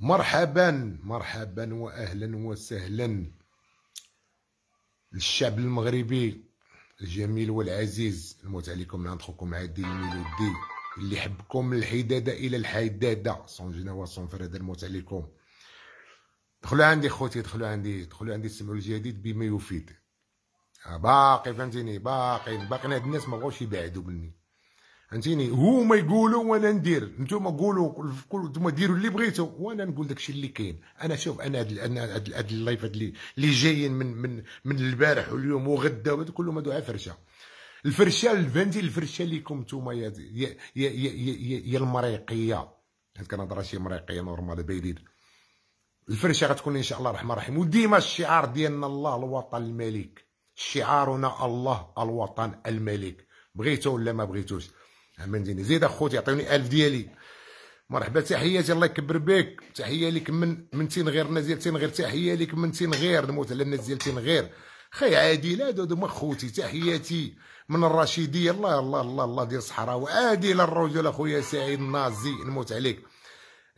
مرحبا مرحبا واهلا وسهلا للشعب المغربي الجميل والعزيز الموت عليكم من عند خوكم عادل الميلودي اللي حبكم من الحداده الى الحداده صون جينا صون فرد الموت عليكم دخلوا عندي خوتي دخلوا عندي دخلوا عندي سمعوا الجديد بما يفيد آه، باقي فهمتيني باقي باقي هاد الناس ما بغاوش يبعدوا مني فهمتيني هما يقولوا وانا ندير نتوما قولوا نتوما ديروا اللي بغيتوا وانا نقول داكشي اللي كاين انا شوف انا هاد انا هاد اللايف هاد اللي جايين من من من البارح واليوم وغدا وهذا كلهم هادو فرشه الفرشه الفنتي الفرشه ليكم نتوما يا يا يا يا, يا المريقيه حيت كنهضر شي مريقيه نورمال بايدين الفرشه غتكون ان شاء الله الرحمن الرحيم وديما الشعار ديالنا الله الوطن الملك شعارنا الله الوطن الملك بغيتو ولا ما بغيتوش فهمتيني زيد اخوتي يعطيوني الف ديالي مرحبا تحياتي الله يكبر بك تحيه لك من من تينغير الناس ديال تينغير تحيه لك من تينغير نموت على الناس ديال تينغير خي عادل هادو هما خوتي تحياتي من الرشيديه الله الله الله الله ديال الصحراء وعادل الرجل اخويا سعيد النازي نموت عليك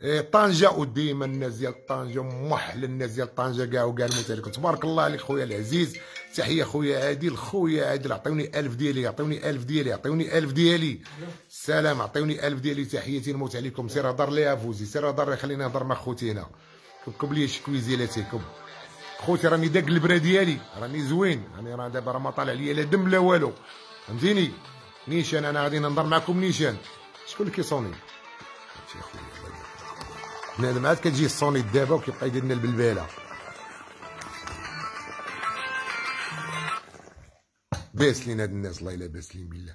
إيه، طنجه وديما الناس ديال طنجه محل الناس ديال طنجه كاع وكاع المتالكين تبارك الله عليك خويا العزيز تحيه خويا عادل خويا عادل عطيوني 1000 ديالي عطيوني 1000 ديالي عطيوني 1000 ديالي سلام عطيوني 1000 ديالي تحياتي نموت عليكم سير هضر ليها فوزي سير هضر خليني نهضر مع خوتي هنا كبكب لي شي كويزيلاتكم خوتي راني داك البرا ديالي راني زوين راني راه دابا راه ما طالع ليا لا دم لا والو فهمتيني نيشان انا غادي نهضر معكم نيشان شكون اللي كيصوني بنادم ما عاد كتجي الصوني دابا وكيبقى يدير لنا البلباله باسلين لينا هاد الناس الله الا باس ليهم بالله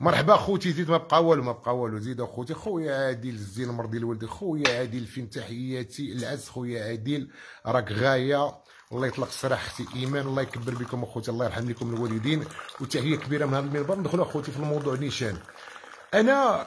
مرحبا خوتي زيد ما بقى والو ما بقى والو زيد اخوتي خويا عادل الزين مرضي الوالد خويا عادل فين تحياتي العز خويا عادل راك غايه الله يطلق السراح اختي ايمان الله يكبر بكم اخوتي الله يرحم لكم الوالدين وتحيه كبيره من هذا المنبر ندخلوا اخوتي في الموضوع نيشان انا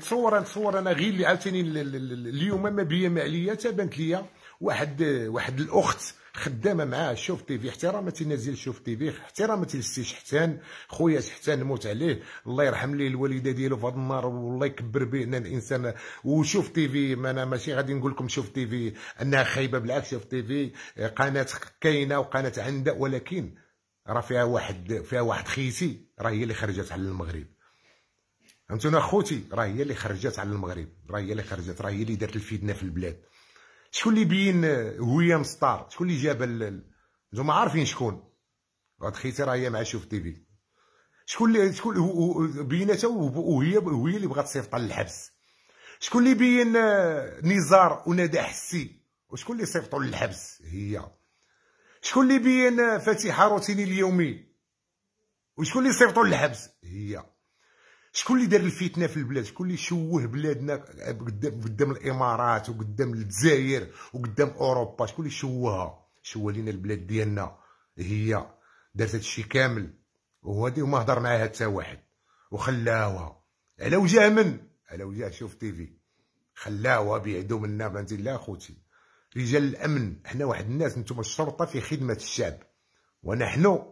تصور تصور انا غير اللي عاوتاني اليوم ما بيا ما عليا تبانت ليا واحد واحد الاخت خدامه معاه شوف تي في احترام نازل شوف تي في احترام للسي شحتان خويا شحتان نموت عليه الله يرحم ليه الوالده ديالو في هذا النار والله يكبر به انا الانسان وشوف تي في ما انا ماشي غادي نقول لكم شوف تي في انها خايبه بالعكس شوف تي في قناه كاينه وقناه عندها ولكن راه فيها واحد فيها واحد خيتي راه هي اللي خرجت على المغرب هانتوما خوتي راه هي اللي خرجت على المغرب راه هي اللي خرجت راه هي اللي دارت الفتنه في البلاد شكون اللي بين هويه مسطار شكون اللي جاب نتوما عارفين شكون هاد خيتي راه هي مع شوف تي في شكون اللي شكون بيناتها وهي وهي اللي بغات تصيفطها للحبس شكون اللي بين نزار وندى حسي وشكون اللي صيفطوا للحبس هي شكون اللي بين فاتحه روتيني اليومي وشكون اللي صيفطوا للحبس هي شكون اللي دار الفتنه في البلاد شكون اللي شوه بلادنا قدام قدام الامارات وقدام الجزائر وقدام اوروبا شكون اللي شوهها شوه لينا البلاد ديالنا هي دارت هادشي كامل وهادي وما هضر معاها حتى واحد وخلاوها على وجه من على وجه شوف تيفي خلاوها بعدو منا فهمتي لا اخوتي رجال الامن حنا واحد الناس نتوما الشرطه في خدمه الشعب ونحن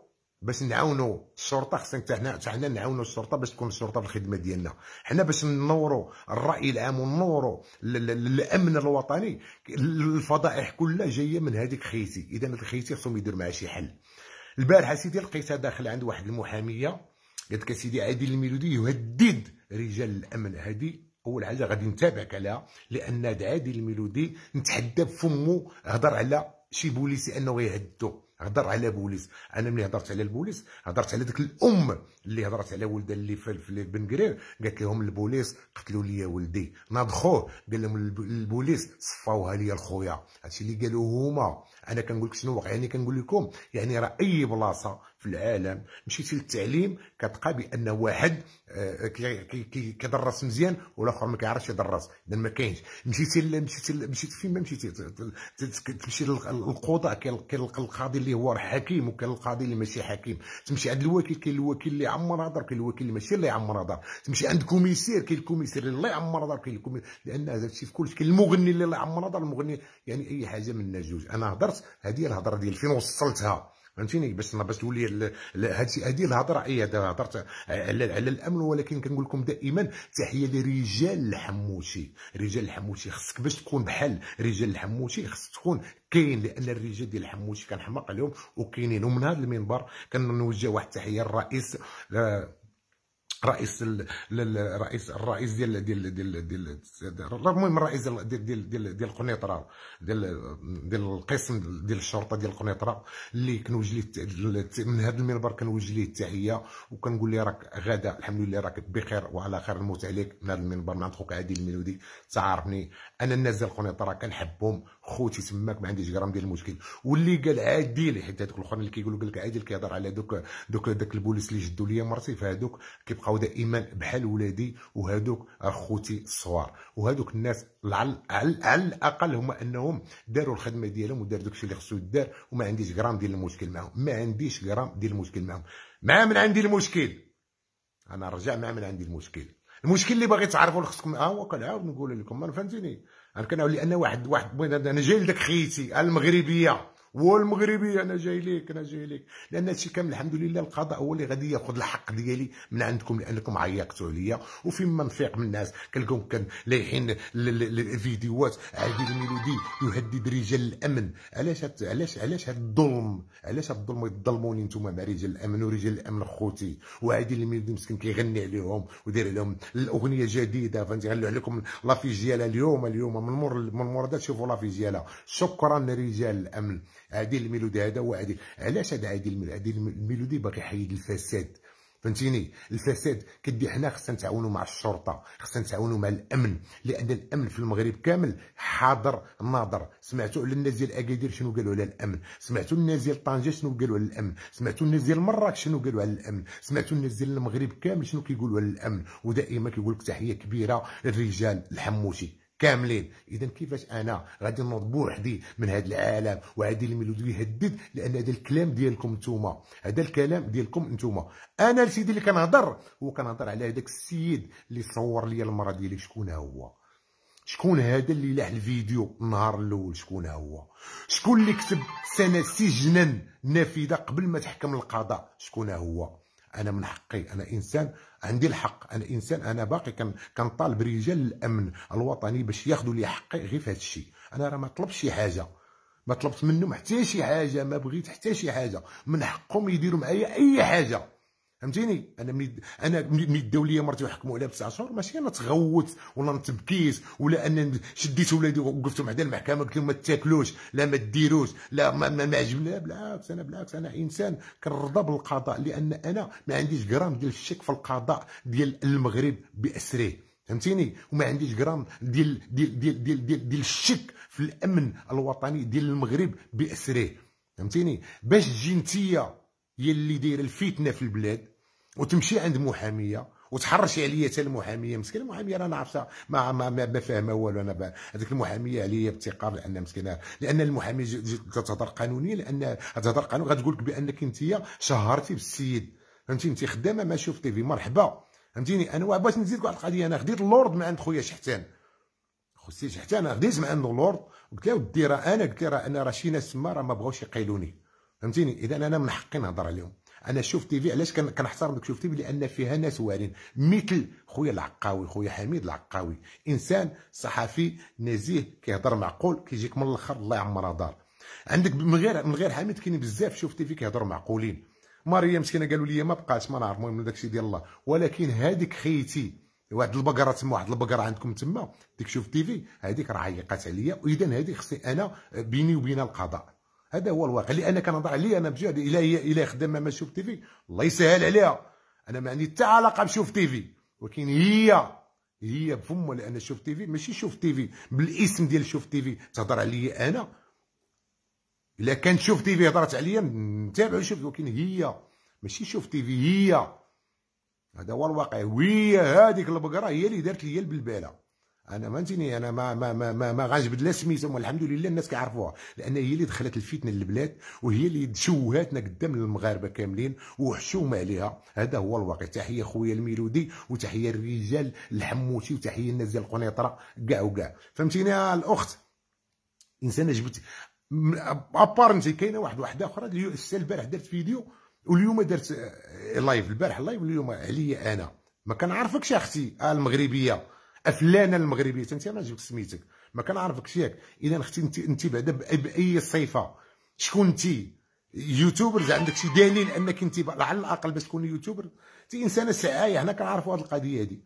باش نعاونوا الشرطه خصنا حتى حنا حتى حنا نعاونوا الشرطه باش تكون الشرطه في الخدمه ديالنا حنا باش ننوروا الراي العام وننوروا الامن الوطني الفضائح كلها جايه من هذيك خيتي اذا هذيك خيتي خصهم يدير معها شي حل البارحه سيدي لقيتها داخل عند واحد المحاميه قالت لك سيدي عادل الميلودي يهدد رجال الامن هذه اول حاجه غادي نتابعك عليها لان عادل الميلودي نتحدى بفمو هضر على شي بوليسي انه يهدو هضر على بوليس انا ملي هضرت على البوليس هضرت على ديك الام اللي هضرت على ولدها اللي في البنكرير قالت لهم البوليس قتلوا لي ولدي ناض خوه قال لهم البوليس صفاوها لي خويا هادشي اللي قالوه هما انا كنقول لك شنو واقع يعني كنقول لكم يعني راه اي بلاصه في العالم مشيتي للتعليم كتلقى بان واحد آه، كيدرس مزيان والاخر ما كيعرفش يدرس اذا ما كاينش مشيتي مشيتي مشيتي فين ما مشيتي تمشي للقضاء كيلقى القاضي اللي هو حكيم وكاين القاضي اللي ماشي حكيم تمشي عند الوكيل كاين الوكيل اللي عمر هضر كاين الوكيل اللي ماشي اللي يعمر هضر تمشي عند كوميسير كاين الكوميسير اللي الله يعمر هضر كاين الكوميسير لان هذا الشيء في شيء كاين المغني اللي الله يعمر هضر المغني يعني اي حاجه من جوج انا هضرت الناس هذه الهضره ديال فين وصلتها فهمتيني باش باش تولي هذه الهضره اي هضرت على, على الامن ولكن كنقول لكم دائما تحيه لرجال الحموشي رجال الحموشي خصك باش تكون بحال رجال الحموشي خصك تكون كاين لان الرجال ديال الحموشي كنحماق عليهم وكاينين ومن هذا المنبر كنوجه واحد التحيه للرئيس آه، رئيس الرئيس الرئيس ديال ديال ديال ديال المهم الرئيس ديال ديال ديال ديال قنيطره ديال ديال القسم ديال الشرطه ديال قنيطره اللي كنوجه ليه من هذا المنبر كنوجه ليه التحيه وكنقول ليه راك غدا الحمد لله راك بخير وعلى خير الموت عليك من هذا المنبر مع خوك عادل الميلودي تعرفني انا الناس ديال قنيطره كنحبهم خوتي تماك ما عنديش غرام ديال المشكل واللي قال عادل حيت هذوك الاخرين اللي كيقولوا لك عادل كيهضر على دوك دوك داك البوليس اللي جدوا ليا مرتي فهذوك كيبقى بقاو دائما بحال ولادي وهذوك اخوتي الصغار وهذوك الناس على على الاقل هما انهم داروا الخدمه ديالهم ودار داكشي اللي خصو يدار وما عنديش غرام ديال المشكل معاهم ما عنديش غرام ديال المشكل معاهم مع من عندي المشكل انا رجع مع من عندي المشكل المشكل اللي باغي تعرفوا خصكم ها آه، هو كنعاود نقول لكم ما فهمتيني انا كنعاود لان واحد واحد انا جاي لذاك خيتي المغربيه والمغربي انا جاي ليك انا جاي ليك لان هادشي كامل الحمد لله القضاء هو اللي غادي ياخذ الحق ديالي من عندكم لانكم عيقتوا عليا وفيما نفيق من الناس كلكم كان لايحين الفيديوهات عادي الميلودي يهدد رجال الامن علاش علاش علاش هاد الظلم علاش هاد الظلم يظلموني نتوما مع رجال الامن ورجال الامن خوتي وعادي الميلودي مسكين كيغني عليهم ودير عليهم الاغنيه جديده فهمتي غنلوح لكم لافيش ديالها اليوم اليوم من مور من مور تشوفوا لافيش ديالها شكرا رجال الامن عادي الميلودي هذا هو عادي علاش هذا عادي عادي الميلودي باغي يحيد الفساد فهمتيني الفساد كدي حنا خصنا نتعاونوا مع الشرطه خصنا نتعاونوا مع الامن لان الامن في المغرب كامل حاضر ناظر سمعتوا على الناس ديال اكادير شنو قالوا على الامن سمعتوا الناس ديال طنجه شنو قالوا على الامن سمعتوا الناس ديال مراكش شنو قالوا على الامن سمعتوا الناس ديال المغرب كامل شنو كيقولوا على الامن ودائما كيقول لك تحيه كبيره للرجال الحموشي كاملين اذا كيفاش انا غادي نوض بوحدي من هذا العالم وهذه الميلودي يهدد لان هذا الكلام ديالكم نتوما هذا الكلام ديالكم نتوما انا السيد اللي كنهضر هو كنهضر على هذاك السيد اللي صور لي المره ديالي شكون هو شكون هذا اللي لاح الفيديو النهار الاول شكون هو شكون اللي كتب سنه سجنا نافذه قبل ما تحكم القضاء شكون هو انا من حقي انا انسان عندي الحق انا انسان انا باقي كنطالب رجال الامن الوطني باش ياخذوا لي حقي غير في هذا الشيء انا راه ما طلبش شي حاجه ما طلبت منهم حتى شي حاجه ما بغيت حتى شي حاجه من حقهم يديروا معايا اي حاجه فهمتيني انا ملي انا ملي داو ليا مرتي وحكموا عليها بتسع شهور ماشي انا تغوت ولا نتبكيت ولا انا شديت ولادي ووقفتهم حدا المحكمه قلت لهم ما تاكلوش لا ما ديروش لا ما ما, ما عجبني لا بالعكس انا بالعكس انا انسان كنرضى بالقضاء لان انا ما عنديش غرام ديال الشك في القضاء ديال المغرب باسره فهمتيني وما عنديش غرام ديال ديال ديال ديال ديال, ديال الشك في الامن الوطني ديال المغرب باسره فهمتيني باش تجي نتيه هي اللي دايره الفتنه في البلاد وتمشي عند محاميه وتحرش عليا حتى المحاميه مسكينه المحاميه رانا عرفتها ما ما ما, ما فاهمه والو انا هذيك المحاميه عليا بثقه لان مسكينه لان المحاميه تهضر قانونيا لان تهضر قانون غتقول لك بانك انت شهرتي بالسيد فهمتي انت خدامه ما شفتي في مرحبا فهمتيني انا بغيت نزيدك واحد القضيه انا خديت اللورد من عند خويا شحتان خويا شحتان خديت من عنده اللورد قلت له ودي راه انا قلت له راه انا راه شي ناس تما راه ما بغاوش يقيلوني فهمتيني اذا انا من حقي نهضر عليهم انا شوف تي في علاش كنحترم داك شوف تي في لان فيها ناس واعرين مثل خويا العقاوي خويا حميد العقاوي انسان صحفي نزيه كيهضر معقول كيجيك من الاخر الله يعمرها دار عندك من غير من غير حميد كاين بزاف شوف تي في كيهضروا معقولين ماريا مسكينه قالوا لي ما بقاش ما نعرف المهم داكشي ديال الله ولكن هذيك خيتي واحد البقره تما واحد البقره عندكم تما ديك شوف تي في هذيك راه عيقات عليا واذا هذيك خصني انا بيني وبين القضاء هذا هو الواقع اللي انا كنهضر عليه انا بجهد الى الى خدام ما شوف تيفي الله يسهل عليها انا ما عندي حتى علاقه بشوف تيفي ولكن هي هي بفمها لان شوف تيفي ماشي شوف تيفي بالاسم ديال شوف تيفي تهضر عليا انا الا كان شوف تيفي هضرت عليا نتابع شوف ولكن هي ماشي شوف تيفي هي هذا هو الواقع وهي هذيك البقره هي اللي دارت لي البلباله انا ما نتيني انا ما ما ما ما, ما غنجبد لا سميتهم والحمد لله الناس كيعرفوها لان هي اللي دخلت الفتنه للبلاد وهي اللي تشوهاتنا قدام المغاربه كاملين وحشومه عليها هذا هو الواقع تحيه خويا الميلودي وتحيه الرجال الحموتي وتحيه الناس ديال القنيطره كاع وكاع فهمتيني الاخت انسانه جبت ابار انت كاينه واحد وحده اخرى البارح درت فيديو واليوم درت لايف آه، البارح لايف واليوم عليا انا ما كنعرفكش اختي المغربيه فلانه المغربيه حتى انت ما جبت سميتك ما كنعرفكش ياك اذا اختي انت انت بعدا باي صفه شكون انت يوتيوبرز عندك شي دليل انك انت على الاقل باش تكون يوتيوبر انت انسانه سعايه حنا كنعرفوا هذه القضيه هذه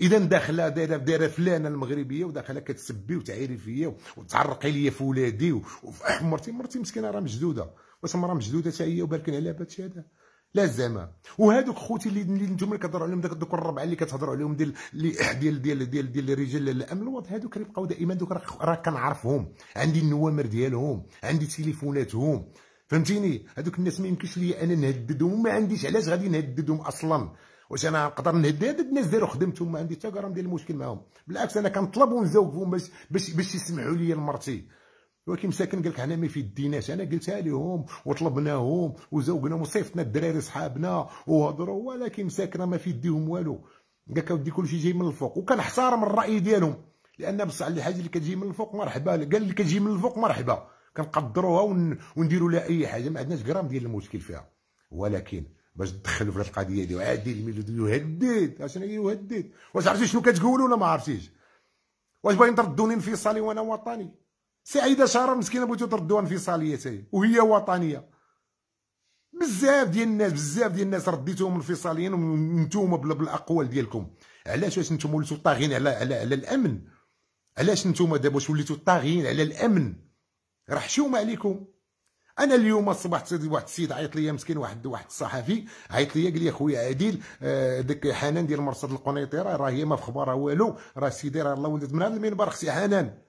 اذا داخله دايره دايره فلانه المغربيه وداخله كتسبي وتعيري فيا وتعرقي لي في ولادي وفي مرتي مرتي مسكينه راه مجدوده واش مرا مشدوده حتى هي وبالك عليها بهذا الشيء هذا لا زعما وهذوك خوتي اللي نتوما اللي كتهضروا عليهم دوك الربعه اللي كتهضروا عليهم ديال اللي ديال ديال ديال ديال الرجال الامن الوضع هذوك اللي بقاو دائما دوك راه كنعرفهم عندي النوامر ديالهم عندي تليفوناتهم فهمتيني هذوك الناس ما يمكنش لي انا نهددهم وما عنديش علاش غادي نهددهم اصلا واش انا نقدر نهدد هاد الناس داروا خدمتهم ما عندي حتى غرام ديال المشكل معاهم بالعكس انا كنطلب ونزوقهم باش باش باش يسمعوا لي لمرتي ولكن مساكن قال لك حنا ما فيديناش انا قلتها لهم وطلبناهم وزوقناهم وصيفطنا الدراري صحابنا وهضروا ولكن مساكن ما فيديهم والو قال لك اودي كلشي جاي من الفوق وكنحترم الراي ديالهم لان بصح اللي حاجه اللي كتجي من الفوق مرحبا قال اللي كتجي من الفوق مرحبا كنقدروها ونديروا لها اي حاجه ما عندناش غرام ديال المشكل فيها ولكن باش تدخلوا في القضيه هذه وعادي الميلود يهدد اشنو يهدد واش عرفتي شنو كتقول ولا ما عرفتيش واش باغيين تردوني انفصالي وانا وطني سعيده شهر مسكينه بغيتو تردوها انفصاليه تاهي وهي وطنيه بزاف ديال الناس بزاف ديال الناس رديتهم انفصاليين وانتوما بالاقوال ديالكم علاش واش نتوما وليتو طاغيين على على على الامن علاش نتوما دابا واش وليتو طاغيين على الامن راه حشومه عليكم انا اليوم اصبحت واحد السيد عيط لي مسكين واحد واحد الصحفي عيط لي قال لي خويا عادل آه، داك حنان ديال مرصد القنيطره راه هي ما في خبارها والو راه سيدي راه الله ولدت من هذا المنبر اختي حنان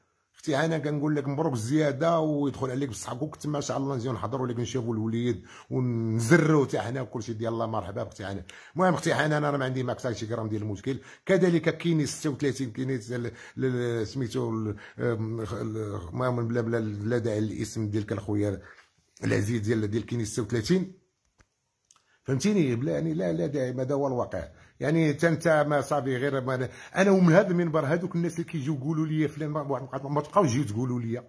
الاستعانه كنقول لك مبروك الزياده ويدخل عليك بالصحاب وكنت ما شاء الله نجيو نحضروا لك نشوفوا الوليد ونزروا تاع حنا وكلشي ديال الله مرحبا بك حتى المهم اختي حنان انا ما عندي ما اكثر شي غرام ديال المشكل كذلك كيني 36 كيني سميتو المهم بلا بلا لا داعي للاسم ديالك الخويا العزيز ديال ديال كيني 36 فهمتيني بلا يعني لا لا داعي هذا هو الواقع يعني حتى انت ما صافي غير ما انا ومن هذا المنبر هذوك الناس اللي كيجيو يقولوا لي فلان ما تبقاوش تجيو تقولوا لي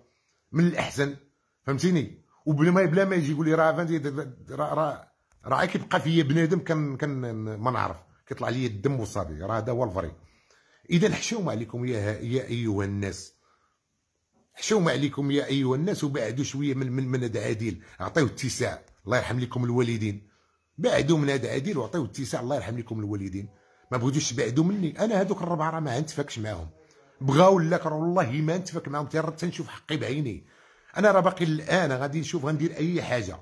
من الاحسن فهمتيني وبلا ما بلا ما يجي يقول لي راه فهمتي راه راه كيبقى فيا بنادم كان كان ما نعرف كيطلع لي الدم وصافي راه هذا هو الفري اذا حشوم عليكم يا يا ايها الناس حشوم عليكم يا ايها الناس وبعدوا شويه من من من العديل اعطيو اتساع الله يرحم لكم الوالدين بعدوا من هذا عادل وعطيو اتساع الله يرحم لكم الوالدين ما بغيتوش تبعدوا مني انا هذوك الربعه راه ما نتفاكش معاهم بغاو لا والله ما نتفاك معاهم تنشوف حقي بعيني انا راه باقي الان غادي نشوف غندير اي حاجه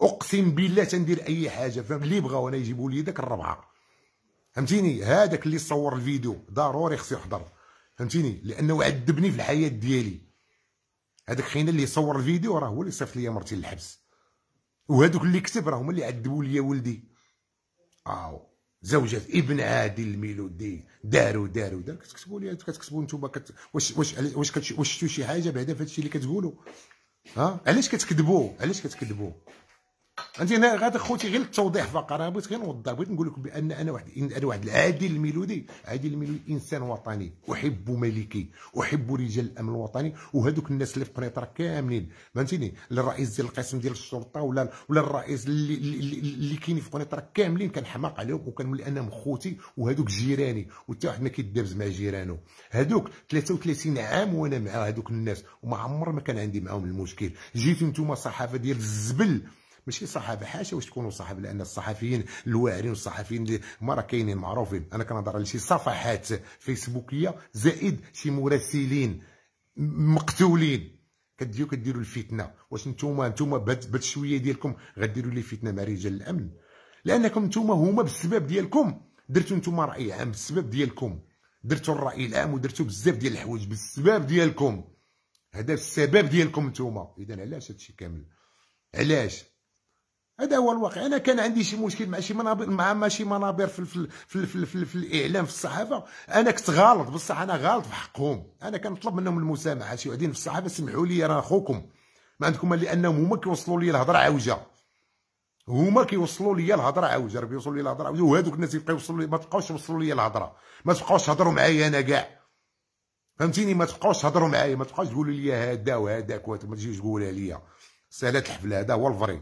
اقسم بالله تندير اي حاجه فاللي بغاو انا يجيبوا لي داك الربعه فهمتيني هذاك اللي صور الفيديو ضروري خصو يحضر فهمتيني لانه عذبني في الحياه ديالي هذاك خينا اللي صور الفيديو راه هو اللي صيفط لي مرتي للحبس وهذوك اللي كتب راهما اللي عذبوا لي ولدي اهو زوجة ابن عادل الميلودي داروا داروا دارو كتكتبوا لي كتكتبوا نتوما كت... واش واش واش كتش... واش شفتوا شي حاجه بعدا في هادشي اللي كتقولوا ها علاش كتكذبوا علاش كتكذبوا انت انا خوتي غير التوضيح فقط انا بغيت غير نوضح بغيت نقول لكم بان انا واحد انا واحد العادل الميلودي عادل الميلودي انسان وطني احب ملكي احب رجال الامن الوطني وهذوك الناس اللي في قنيطره كاملين فهمتيني الرئيس ديال القسم ديال الشرطه ولا ولا الرئيس اللي اللي, اللي كاين في قنيطره كاملين كنحماق عليهم وكنولي انهم خوتي وهذوك جيراني وحتى واحد ما كيدابز مع جيرانه هذوك 33 عام وانا مع هذوك الناس وما عمر ما كان عندي معاهم المشكل جيتو نتوما صحافه ديال الزبل ماشي صحابه حاشا واش تكونوا صحاب لان الصحفيين الواعرين والصحفيين اللي هما راه كاينين معروفين انا كنهضر على شي صفحات فيسبوكيه زائد شي مراسلين مقتولين كديو كديروا الفتنه واش نتوما نتوما بهاد الشويه ديالكم غديروا لي فتنه مع رجال الامن لانكم نتوما هما بالسبب ديالكم درتوا نتوما راي عام بالسبب ديالكم درتوا الراي العام ودرتوا بزاف ديال الحوايج بالسبب ديالكم هذا السبب ديالكم نتوما اذا علاش هادشي كامل علاش هذا هو الواقع انا كان عندي شي مشكل مع شي منابر مع ماشي منابر في, في, في, في, في, في الاعلام في الصحافه انا كنت غلط بصح انا غلط في حقهم انا كنطلب منهم المسامحه شي وحدين في الصحافه سمحوا لي راه خوكم ما عندكم لانهم هما كيوصلوا لي الهضره عوجه هما كيوصلوا لي الهضره عوجه راه بيوصلوا لي الهضره عوجه وهذوك الناس يبقاو يوصلوا لي ما تبقاوش يوصلوا لي الهضره ما تبقاوش تهضروا معايا انا كاع فهمتيني ما تبقاوش تهضروا معايا ما تبقاوش تقولوا لي هذا وهذاك ما تجيوش تقولها لي سالات الحفله هذا هو الفري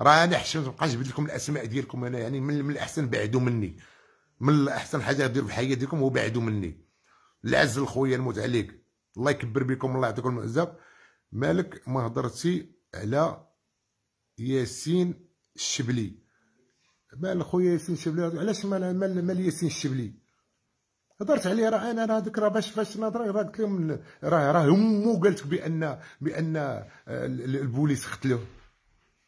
راه انا حشمت ما بقاش لكم الاسماء ديالكم انا يعني من الاحسن بعدوا مني من الاحسن حاجه دير في الحياه ديالكم هو بعدوا مني العز الخويا نموت عليك الله يكبر بكم الله يعطيكم المعزه مالك ما هضرتي على ياسين الشبلي مال خويا ياسين الشبلي علاش مال مال, مال ياسين الشبلي هضرت عليه راه انا راه هذيك راه باش فاش نهضر راه قلت لهم راه راه امو قالت بان بان البوليس قتلوه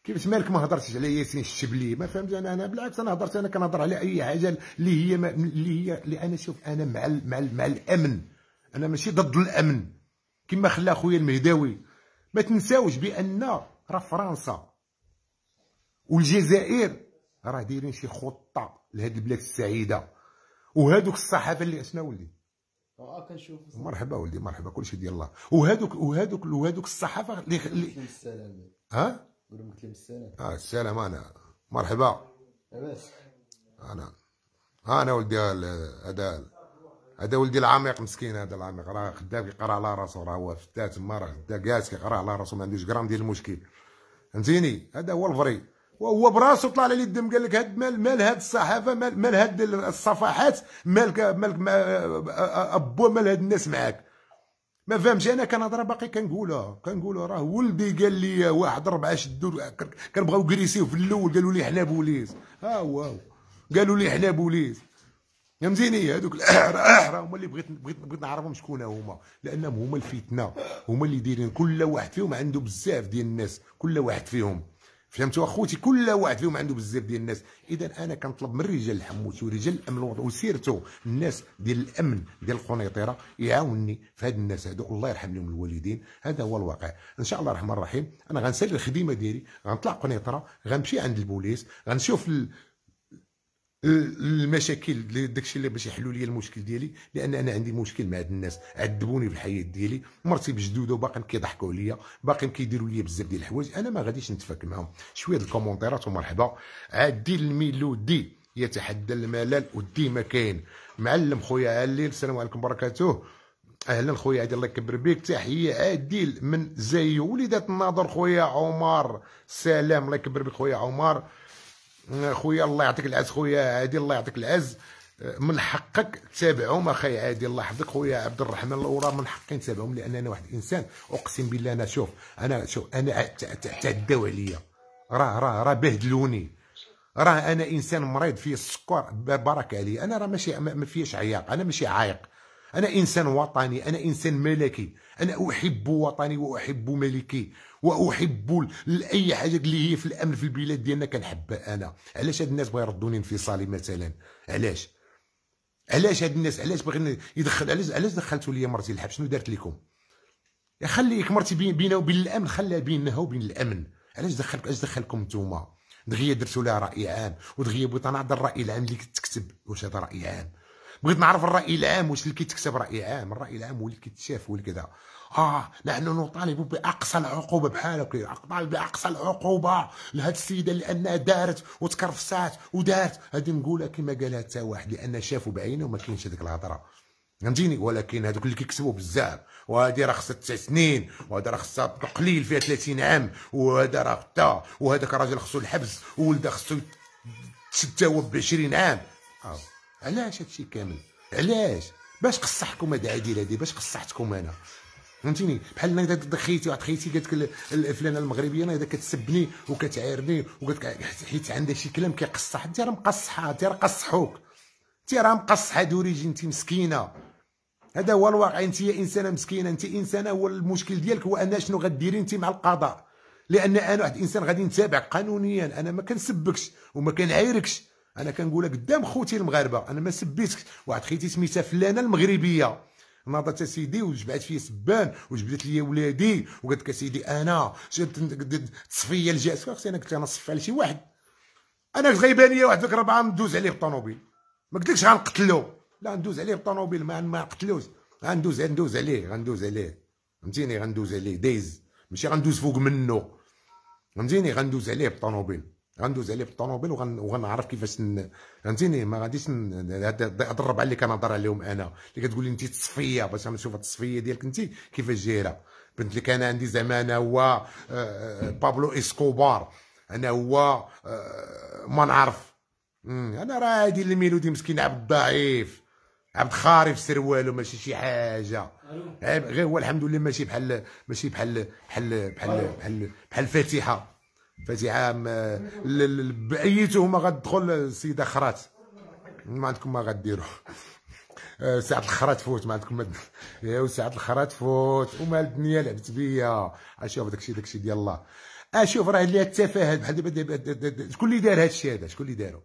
كيفاش مالك ما هضرتش على ياسين الشبلي ما فهمت انا انا بالعكس انا هضرت انا كنهضر على اي حاجه اللي هي ما اللي هي اللي انا شوف انا مع الـ مع الـ مع الامن انا ماشي ضد الامن كما خلى خويا المهداوي ما تنساوش بان راه فرنسا والجزائر راه دايرين شي خطه لهاد البلاد السعيده وهادوك الصحافه اللي اشنا ولدي اه كنشوف مرحبا ولدي مرحبا كلشي ديال الله وهادوك وهادوك وهادوك الصحافه اللي ها قول لهم قلت لهم السلام اه السلام انا مرحبا لاباس انا انا ولدي هذا هذا ولدي العميق مسكين هذا العميق راه خدام كيقرا على راسو راه هو فتاه تما راه خدام جالس كيقرا على راسو ما عندوش غرام ديال المشكل فهمتيني هذا هو الفري وهو براسو طلع لي الدم قال لك هاد مال مال هاد الصحافه مال مال هاد الصفحات مال مال ابو مال هاد الناس معاك ما فهمتش انا كنهضر باقي كنقولها كنقولها راه ولدي قال لي واحد ربعه شدوا كنبغاو كريسيو في الاول قالوا لي حنا بوليس ها هو قالوا لي حنا بوليس فهمتيني هذوك الاحرى هما اللي بغيت بغيت بغيت نعرفهم شكون هما لانهم هما الفتنه هما اللي دايرين كل واحد فيهم عنده بزاف ديال الناس كل واحد فيهم فهمتوا اخوتي كل واحد فيهم عنده بزاف ديال الناس اذا انا كنطلب من رجال الحموت ورجال الامن الوطني وسيرته الناس ديال الامن ديال القنيطره يعاونني في هاد الناس هادو الله يرحم لهم الوالدين هذا هو الواقع ان شاء الله الرحمن الرحيم انا غنسالي الخدمه ديالي غنطلع قنيطره غنمشي عند البوليس غنشوف المشاكل داكشي اللي باش يحلوا لي المشكل ديالي لان انا عندي مشكل مع هاد الناس عذبوني في الحياه ديالي مرتي بجدوده وباقيين كيضحكوا عليا باقيين كيديروا لي بزاف ديال الحوايج انا ما غاديش نتفاك معاهم شويه الكومونتيرات ومرحبا عادي الميلودي يتحدى الملل وديما كاين معلم خويا علي السلام عليكم بركاته اهلا خويا عادل الله يكبر بيك تحيه عادل من زايو وليدات الناظر خويا عمر سلام الله يكبر بيك خويا عمر خويا الله يعطيك العز خويا عادي الله يعطيك العز آه، من حقك تتابعهم اخي عادي الله يحفظك خويا عبد الرحمن الاورا من حقي نتابعهم لان انا واحد الانسان اقسم بالله انا شوف انا شوف انا تعداو عليا راه راه راه بهدلوني راه انا انسان مريض فيه السكر بارك علي انا راه ماشي ما فيش عياق انا ماشي عايق انا انسان وطني انا انسان ملكي انا احب وطني واحب ملكي واحب اي حاجه اللي هي في الامن في البلاد ديالنا كنحبها انا علاش هاد الناس بغا يردوني انفصالي مثلا علاش علاش هاد الناس علاش بغينا يدخل علاش علاش دخلتوا لي مرتي الحبس شنو دارت لكم خليك مرتي بينها وبين الامن خليها بينها وبين الامن علاش دخلك علاش دخلكم نتوما دغيا درتوا لها راي عام ودغيا بغيت نعرض الراي العام اللي كتكتب واش هذا راي عام بغيت نعرف الراي العام واش اللي كيتكتب راي عام الراي العام هو اللي كيتشاف هو كذا اه نحن نطالب باقصى العقوبه بحالك نطالب باقصى العقوبه لهاد السيده لانها دارت وتكرفسات ودارت هذه نقولها كما قالها حتى واحد لان شافوا بعينه وما كاينش هذيك الهضره فهمتيني ولكن هذوك اللي كيكسبوا بزاف وهذه راه خصها تسع سنين وهذا راه خصها تقليل فيها 30 عام وهذا راه حتى وهذاك الراجل خصو الحبس وولده خصو هو ب 20 عام آه، علاش هادشي كامل علاش باش قصحكم هاد العديل هادي باش قصحتكم انا فهمتيني بحال انك دخيتي واحد خيتي قالت لك الفلانه المغربيه انا كتسبني وكتعايرني وقالت لك حيت عندها شي كلام كيقصح انت راه مقصحه انت راه قصحوك انت راه مقصحه دوريجي انت مسكينه هذا هو الواقع انت يا انسانه مسكينه انت انسانه هو المشكل ديالك هو ان شنو غديري انت مع القضاء لان انا واحد الانسان غادي نتابع قانونيا انا ما كنسبكش وما كنعايركش انا كنقولها قدام خوتي المغاربه انا ما سبيتكش واحد خيتي سميتها فلانه المغربيه ناضت سيدي وجبعت فيا سبان وجبدت لي ولادي وقالت لك سيدي انا تصفيه لجات اختي انا قلت انا صفى شي واحد انا غيبان لي واحد ذاك ربعه ندوز عليه بالطوموبيل ما قلتلكش غنقتلو لا ندوز عليه بالطوموبيل ما نقتلوش غندوز غندوز عليه غندوز عليه فهمتيني غندوز عليه دايز ماشي غندوز فوق منه فهمتيني غندوز عليه بالطوموبيل غندوز عليه بالطوموبيل وغنعرف كيفاش فهمتيني ما غاديش هاد الربعه اللي كنهضر عليهم انا اللي كتقول لي انت تصفيه باش غنشوف التصفيه ديالك انت كيفاش جايره بنت اللي كان عندي زعما انا هو آه، آه، بابلو اسكوبار انا هو آه، ما نعرف انا راه هادي الميلودي مسكين عبد ضعيف عبد خاري في سروالو ماشي شي حاجه غير هو الحمد لله ماشي بحال ماشي بحال بحال بحال بحال بحال الفاتحه فزعام هما آه، غتدخل السيده خرات ما عندكم ما غديروا آه، ساعة الخرات فوت ما عندكم يا ساعة الخرات فوت ومال الدنيا لعبت بيا اشوف آه، داكشي داكشي ديال الله اشوف راه اللي التفاهه بحال دابا شكون اللي دار هذا الشيء هذا شكون اللي دارو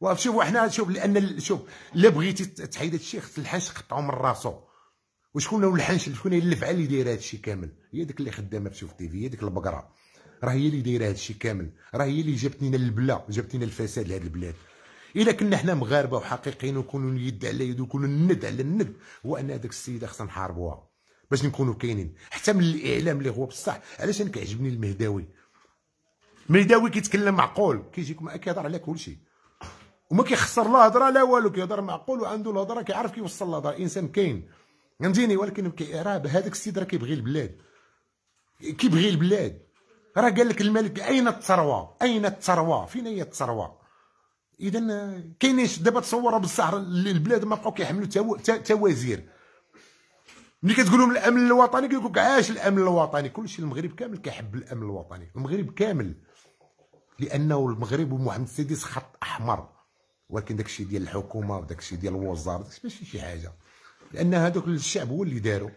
وشوفوا حنا شوف لان شوف لا بغيتي تحيد هذا الشيء خص الحنش قطعو من راسو وشكون هو الحنش شكون هي الفعل اللي داير هذا الشيء كامل هي ديك اللي خدامه بشوف تيفي هي ديك البقره راه هي اللي دايره هادشي كامل راه هي اللي جابتنينا للبلا جابتنينا الفساد لهاد البلاد الا كنا حنا مغاربه وحقيقيين ونكونوا اليد على يد ونكونوا الند على الند هو ان هذاك السيده خصنا نحاربوها باش نكونوا كاينين حتى من الاعلام اللي هو بصح علاش انا كيعجبني المهداوي المهداوي كيتكلم معقول كيجيك كيهضر على كلشي وما كيخسر لا هضره لا والو كيهضر معقول وعنده الهضره كيعرف كيوصل الهضره انسان كاين فهمتيني ولكن راه هذاك السيد راه كيبغي البلاد كيبغي البلاد راه قال لك الملك اين الثروه اين الثروه فين هي الثروه اذا كاينينش دابا تصوروا بالصحراء البلاد ما بقاو كيحملوا وزير ملي كتقول لهم الامن الوطني كيقول لك عاش الامن الوطني كلشي المغرب كامل كيحب الامن الوطني المغرب كامل لانه المغرب ومحمد السادس خط احمر ولكن داكشي ديال الحكومه وداكشي ديال الوزاره داكشي ماشي شي حاجه لان هذوك الشعب هو اللي دارو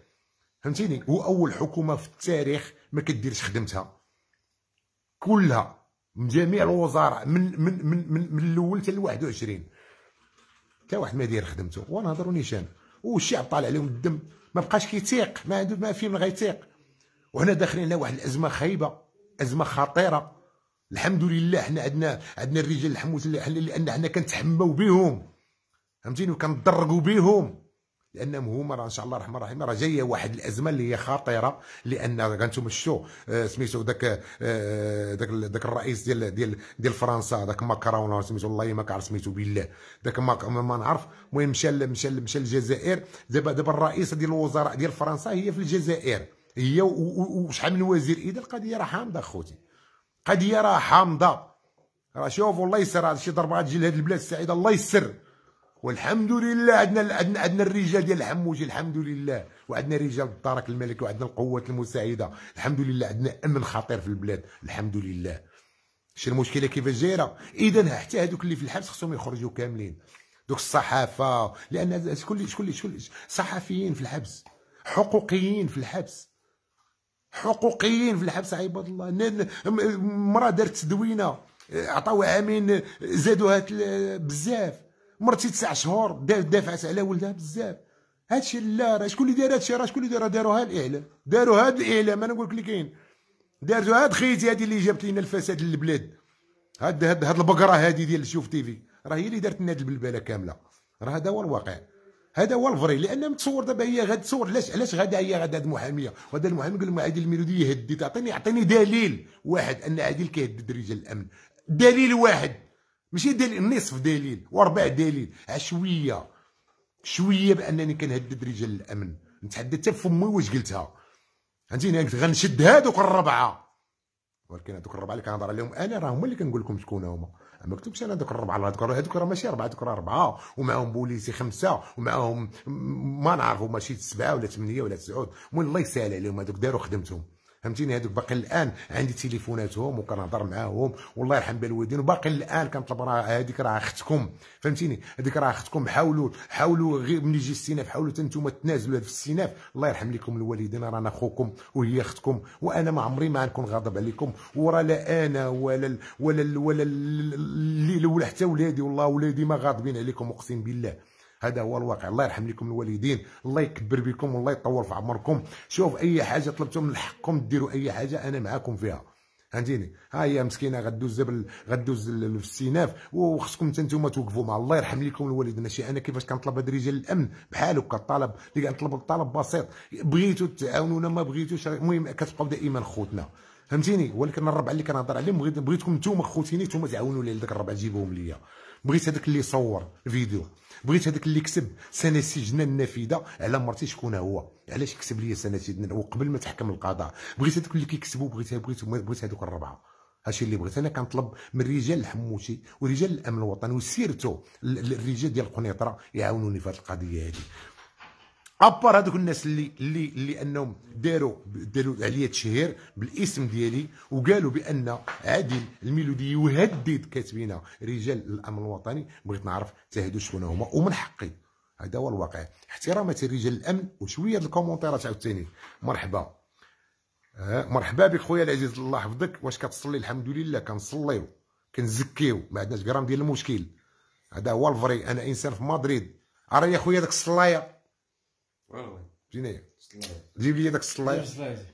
فهمتيني هو اول حكومه في التاريخ ما كديرش خدمتها كلها من جميع الوزراء من من من من, من الاول حتى ل 21 حتى واحد ما يدير خدمته ونهضروا نيشان والشعب طالع لهم الدم ما بقاش كيتيق ما عنده ما فيه من غيتيق وهنا داخلين على واحد الازمه خايبه ازمه خطيره الحمد لله حنا عندنا عندنا الرجال الحموت اللي حنا كنتحماو بهم فهمتيني وكنضرقوا بهم لانهم هما ان شاء الله الرحمن الرحيم راه جايه واحد الازمه اللي هي خطيره لان غنتوما شفتوا آه، سميتو ذاك ذاك آه، ذاك الرئيس ديال ديال ديال فرنسا ذاك ماكرون سميتو والله ما كعرف سميتو بالله ذاك ما, ما نعرف المهم مشى مشى مشى للجزائر دابا دابا الرئيسه ديال الوزراء ديال فرنسا هي في الجزائر هي وشحال من وزير اذا القضيه راه حامضه اخوتي القضيه راه حامضه راه شوف الله يسر هذا الشيء ضربه تجي لهذ البلاد السعيده الله يسر والحمد لله عندنا عندنا عندنا الرجال ديال الحموجي الحمد لله وعندنا رجال الدرك الملكي وعندنا القوات المساعده الحمد لله عندنا امن خطير في البلاد الحمد لله شنو المشكله كيفاش جايره اذا حتى هذوك اللي في الحبس خصهم يخرجوا كاملين دوك الصحافه لان شكون شكون شكون صحفيين في الحبس حقوقيين في الحبس حقوقيين في الحبس عباد الله مرة دارت تدوينه عطاوها عامين زادوها بزاف مرتي تسع شهور دافعت على ولدها بزاف هادشي لا راه شكون اللي داير هادشي راه شكون اللي داير داروها الاعلام داروا هاد الاعلام انا نقول لك اللي كاين دارتو هاد خيتي هادي اللي جابت لنا الفساد للبلاد هاد هاد هاد البقره هادي ديال شوف تيفي راه هي اللي دارت لنا هاد البلبله كامله راه هذا هو الواقع هذا هو الفري لان متصور دابا هي غادي تصور علاش علاش غادا هي غادا هاد المحاميه وهذا المحامي قال لهم عادل الميلودي يهدي تعطيني اعطيني دليل واحد ان عادل كيهدد رجال الامن دليل واحد ماشي دليل نصف دليل وربع دليل عشويه شويه بانني كنهدد رجال الامن نتحدث حتى فمي واش قلتها فهمتيني غنشد هادوك الربعه ولكن هذوك الربعه اللي كنهضر عليهم انا راه هما اللي كنقول لكم شكون هما ما كتبش انا هادوك الربعه هذوك راه ماشي اربعه هذوك راه اربعه ومعاهم بوليسي خمسه ومعاهم ما هما ماشي سبعه ولا ثمانيه ولا تسعود المهم الله يسهل عليهم هذوك داروا خدمتهم فهمتيني هذوك باقي الان عندي تليفوناتهم وكنهضر معاهم والله يرحم بالوالدين وباقي الان كنطلب راه هذيك راه اختكم فهمتيني هذيك راه اختكم حاولوا حاولوا غير ملي يجي السناف حاولوا حتى تنازلوا في السناف الله يرحم لكم الوالدين رانا خوكم وهي اختكم وانا ما عمري ما نكون غاضب عليكم ورا لا انا ولا ولا ولا ولا حتى ولادي والله ولادي ما غاضبين عليكم اقسم بالله هذا هو الواقع الله يرحم لكم الوالدين الله يكبر بكم والله يطول في عمركم شوف اي حاجه طلبتم من حقكم ديروا اي حاجه انا معاكم فيها فهمتيني ها هي مسكينه غدوز بال... غدوز في السيناف وخصكم حتى نتوما توقفوا مع الله يرحم لكم الوالدين شي انا كيفاش كنطلب هاد رجال الامن بحال هكا الطلب اللي كنطلب الطلب بسيط بغيتو تعاونونا ما بغيتوش المهم كتبقاو دائما خوتنا فهمتيني ولكن الربع اللي كنهضر عليهم بغيتكم نتوما خوتيني نتوما تعاونوا لي داك الربع جيبوهم ليا بغيت هذاك اللي صور فيديو بغيت هذاك اللي كتب سنه سجنا النافذه على مرتي شكون هو علاش كتب لي سنه سجنا وقبل قبل ما تحكم القضاء بغيت هذوك اللي كيكسبوا بغيت بغيت بغيت هذوك الربعه هادشي اللي بغيت انا كنطلب من رجال الحموشي ورجال الامن الوطني وسيرتو الرجال ديال قنيطره يعاونوني في هذه القضيه هذه ابار هذوك الناس اللي اللي اللي انهم داروا داروا عليا تشهير بالاسم ديالي وقالوا بان عادل الميلودي يهدد كاتبين رجال الامن الوطني بغيت نعرف تهدوا شكون هما ومن حقي هذا هو الواقع احترامات لرجال الامن وشويه الكومونتيرات عاوتاني مرحبا مرحبا بك خويا العزيز الله يحفظك واش كتصلي الحمد لله كنصليو كنزكيو ما عندناش غرام ديال المشكل هذا هو الفري انا انسان في مدريد ارى يا خويا داك الصلايه جيني جيب لي داك الصلاي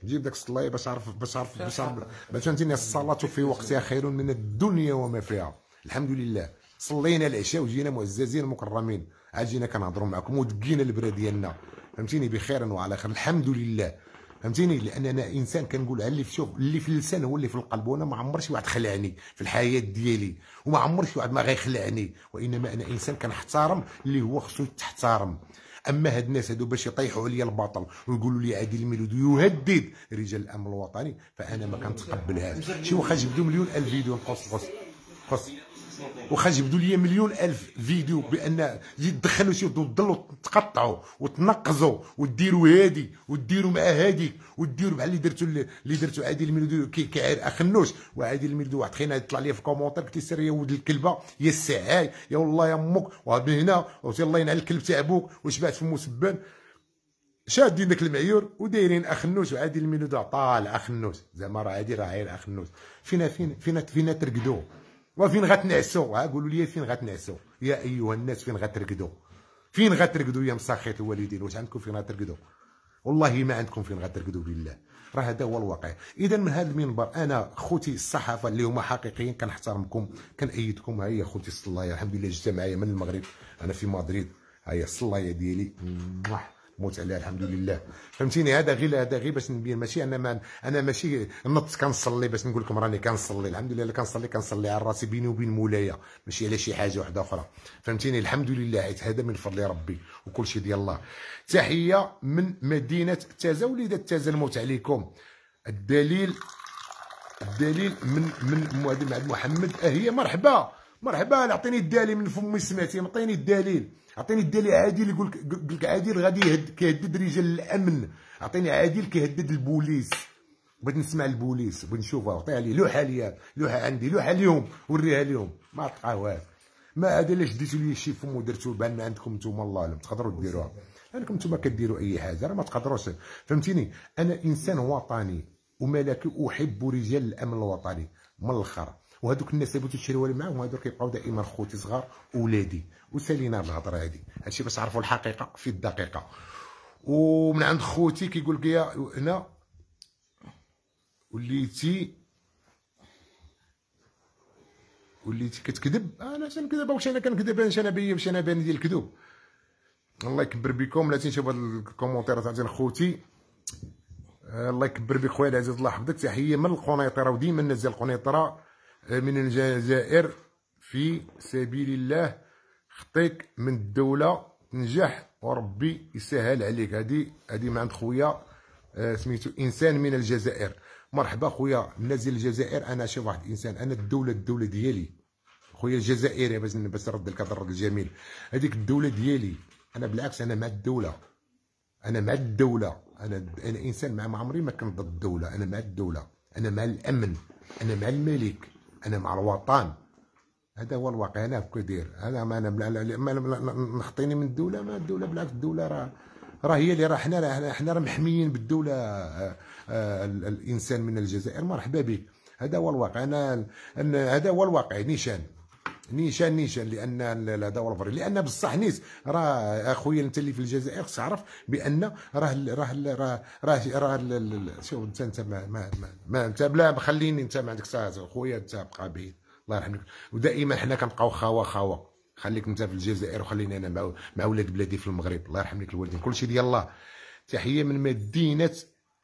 جيب داك الصلاي باش عرف باش عرف باش عرف باش فهمتيني الصلاه في وقتها خير من الدنيا وما فيها الحمد لله صلينا العشاء وجينا معززين مكرمين عاد جينا كنهضروا معكم ودقينا البرا ديالنا فهمتيني بخير وعلى خير الحمد لله فهمتيني لان انا انسان كنقول على اللي في شوف اللي في اللسان هو اللي في القلب وانا ما عمر شي واحد خلعني في الحياه ديالي وما عمر شي واحد ما غيخلعني وانما انا انسان كنحترم اللي هو خصو يتحترم اما هاد الناس هادو باش يطيحوا عليا الباطل ويقولوا لي عادل الميلود يهدد رجال الامن الوطني فانا ما كنتقبلهاش شي واخا جبدوا مليون الف فيديو نقص قص قص واخا جبدوا لي مليون الف فيديو بان يدخلوا شي وتضلوا تقطعوا وتنقزوا وديروا هادي وديروا مع هاديك وديروا بحال اللي درتوا اللي درتوا عادل الميلودو كيعير اخنوش وعادل الميلودو واحد خينا يطلع لي في كومونتير سير يا ولد الكلبه يا السعاي يا والله يا امك وهاد هنا الله ينعل الكلب تاع ابوك وشبعت في المسبان شادين داك المعيور ودايرين اخنوش وعادي الميردو طالع اخنوش زعما راه عادي راه عاير اخنوش فينا فينا فينا فينا ترقدوه وفين غتنعسوا ها قولوا لي فين غتنعسوا يا ايها الناس فين غترقدوا فين غترقدوا يا مسخيت الوالدين واش عندكم فين غترقدوا والله ما عندكم فين غترقدوا بالله راه هذا هو الواقع اذا من هذا المنبر انا خوتي الصحافه اللي هما حقيقيين كنحترمكم كنأيدكم ها هي خوتي الصلايه الحمد لله جيت معايا من المغرب انا في مدريد ها هي الصلايه ديالي موت عليها الحمد لله فهمتيني هذا غير هذا غير باش نبين ماشي انا ما انا ماشي نط كنصلي باش نقول لكم راني كنصلي الحمد لله كنصلي كنصلي على راسي بيني وبين مولاي ماشي على شي حاجه واحده اخرى فهمتيني الحمد لله حيت هذا من فضل ربي وكل شيء ديال الله تحيه من مدينه تازا وليدات تازا الموت عليكم الدليل الدليل من من محمد اهي أه، مرحبا مرحبا اعطيني الدليل من فمي سمعتي اعطيني الدليل اعطيني الدليل عادل يقول لك عادل غادي كيهدد رجال الامن اعطيني عادل كيهدد البوليس بغيت نسمع البوليس بغيت نشوفها عطيها لي لوحه ليا لوحه عندي لوحه اليوم وريها ليهم ما تلقاوهاش ما هذا علاش ديتوا لي شي فم ودرتو بان عندكم نتوما الله اعلم تقدروا ديروها لانكم نتوما كديروا اي حاجه راه ما تقدروش فهمتيني انا انسان وطني وملكي احب رجال الامن الوطني من الاخر وهذوك الناس اللي بغيتو تشريو معاهم هذوك كيبقاو دائما خوتي صغار ولادي وسالينا الهضره هادي هادشي باش تعرفوا الحقيقه في الدقيقه ومن عند خوتي كيقول لك يا هنا وليتي وليتي كتكذب انا تنكذب واش انا كنكذب انا انا بيا باش انا بان ديال الكذوب الله يكبر بكم لا تنشوف هاد الكومونتيرات ديال خوتي آه، الله يكبر بك خويا العزيز الله يحفظك تحيه من القنيطره وديما الناس ديال القنيطره من الجزائر في سبيل الله خطيك من الدولة تنجح وربي يسهل عليك هادي هادي من عند خويا آه، سميتو انسان من الجزائر مرحبا خويا نازل الجزائر انا شي واحد انسان انا الدوله الدوله ديالي خويا الجزائري باش باش رد لك الرد الجميل هذيك الدوله ديالي انا بالعكس انا مع الدوله انا مع الدوله انا انا انسان مع عمري ما كنت ضد الدوله انا مع الدوله انا مع الامن انا مع الملك انا مع الوطن هذا هو الواقع انا هكا كدير انا ما انا نخطيني من الدوله ما الدوله بالعكس الدوله راه راه هي اللي راه حنا راه حنا راه محميين بالدوله آآ آه، آآ آه، الانسان من الجزائر مرحبا به هذا هو الواقع انا هذا هو الواقع نيشان نيشان نيشان لان هذا هو الفري لان بصح نيس راه اخويا انت اللي في الجزائر خصك تعرف بان راه راه راه راه راه شوف انت انت ما ما, ما انت بلا خليني انت ما عندك ساعه خويا انت بقى بعيد الله يرحمك ودائما حنا كنبقاو خاوه خاوه خليك انت في الجزائر وخليني انا مع مع ولاد بلادي في المغرب الله يرحم لك الوالدين كلشي ديال الله تحيه من مدينه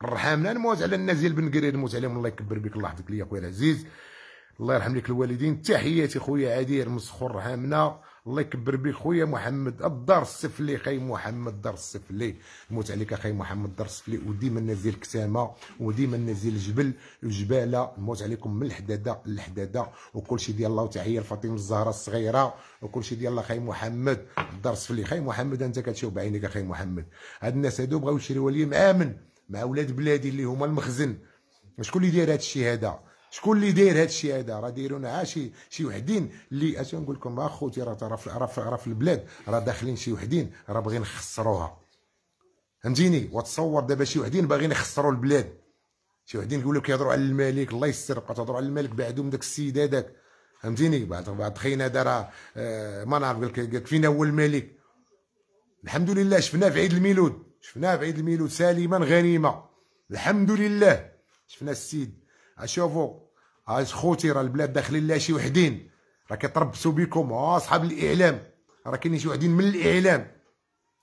الرحامنه نموت على النازل بن قرير نموت عليهم الله يكبر بك الله يحفظك ليا خويا العزيز الله يرحم لك الوالدين تحياتي خويا عادير مسخور هامنا الله يكبر بك خويا محمد الدار السفلي خي محمد الدار السفلي نموت عليك اخي محمد الدار السفلي وديما نازل كتامه وديما نازل جبل الجباله نموت عليكم من الحداده للحداده وكلشي ديال الله وتحيه لفاطمه الزهراء الصغيره وكلشي ديال الله خي محمد الدار السفلي خي محمد انت كتشوف بعينك اخي محمد هاد الناس هادو بغاو يشريوا لي مامن مع ولاد بلادي اللي هما المخزن شكون اللي داير هاد الشيء هذا شكون اللي داير هذا الشيء هذا راه عا شي شي وحدين اللي اش نقول لكم اخوتي راه راه في, راه في البلاد راه داخلين شي وحدين راه باغيين يخسروها فهمتيني وتصور دابا شي وحدين باغيين يخسروا البلاد شي وحدين يقول لك يهضروا على الملك الله يستر بقا تهضروا على الملك بعدهم داك السيد هذاك فهمتيني بعد بعد خينا راه آه، ما نعرف قال لك فينا هو الملك الحمد لله شفناه في عيد الميلود شفناه في عيد الميلود سالما غنيمه الحمد لله شفنا السيد اشوفوا هاي خوتي راه البلاد داخلين لها شي وحدين راه كيتربصوا بكم اه اصحاب الاعلام راه كاينين شي وحدين من الاعلام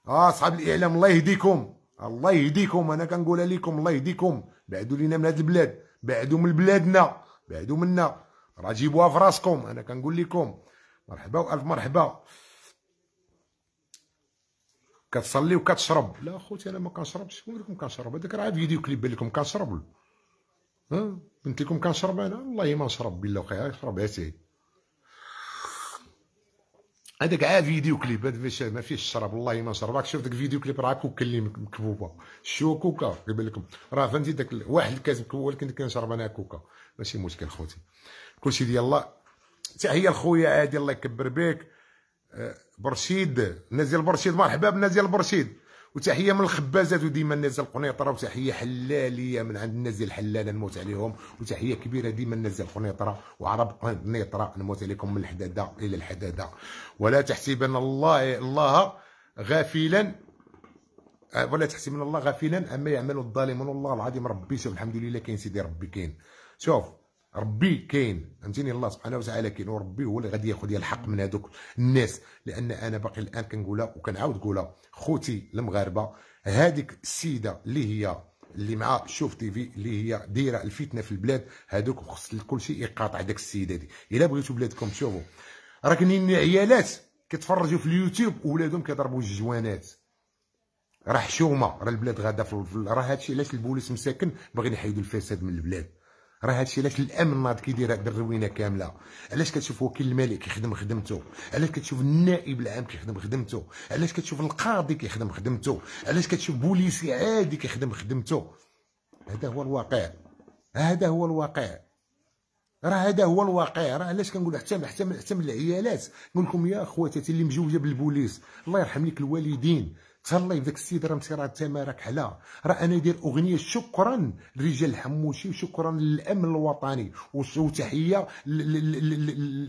اه اصحاب الاعلام الله يهديكم الله يهديكم انا كنقولها لكم الله يهديكم بعدوا لينا من هاد البلاد بعدوا من بلادنا بعدوا منا راه جيبوها في راسكم انا كنقول لكم مرحبا والف مرحبا كتصلي وكتشرب لا خوتي انا ما كنشربش نقول لكم كنشرب هذاك راه فيديو كليب بان لكم كنشرب قلت لكم كنشرب انا والله ما نشرب بالله وقيعه نشرب عسل هذاك عا فيديو كليب هذا فيش ما فيهش الشراب والله ما نشرب راك شفت ذاك فيديو كليب راه كوكا اللي مكبوبه شو كوكا كيبان لكم راه فهمتي ذاك واحد الكاس مكبوب ولكن كنشرب انا كوكا ماشي مشكل خوتي كلشي ديال الله تحيه لخويا عادي الله يكبر بك آه، برشيد نازل برشيد مرحبا بنازل برشيد وتحيه من الخبازات وديما الناس القنيطره وتحيه حلاليه من عند الناس ديال الحلاله نموت عليهم وتحيه كبيره ديما الناس ديال القنيطره وعرب قنيطره نموت عليكم من الحداده الى الحداده ولا تحسبن الله الله غافلا أه، ولا تحسبن الله غافلا اما يعمل الظالمون والله العظيم ربي شوف الحمد لله كاين سيدي ربي كاين شوف ربي كاين فهمتيني الله سبحانه وتعالى كاين وربي هو اللي غادي ياخذ الحق من هذوك الناس لان انا باقي الان كنقولها وكنعاود نقولها خوتي المغاربه هذيك السيده اللي هي اللي مع شوف تي في اللي هي دايره الفتنه في البلاد هذوك خص كل شيء يقاطع داك السيده دي الا بغيتوا بلادكم تشوفوا راه كاينين عيالات كيتفرجوا في اليوتيوب ولادهم كيضربوا الجوانات راه حشومه راه البلاد غاده في راه هادشي علاش البوليس مساكن باغيين يحيدوا الفساد من البلاد راه هادشي علاش الامن ناض كيدير هاد الروينه كامله علاش كتشوف وكيل الملك كيخدم خدمته علاش كتشوف النائب العام كيخدم خدمته علاش كتشوف القاضي كيخدم خدمته علاش كتشوف بوليسي عادي كيخدم خدمته هذا هو الواقع هذا هو الواقع راه هذا هو الواقع راه علاش كنقول حتى حتى حتى من العيالات نقول لكم يا خواتاتي اللي مجوجه بالبوليس الله يرحم لك الوالدين تهلا اللايف السيد راه مسير تمارك على راه انا داير اغنيه شكرا لرجال الحموشي وشكرا للامن الوطني وتحيه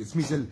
سميتها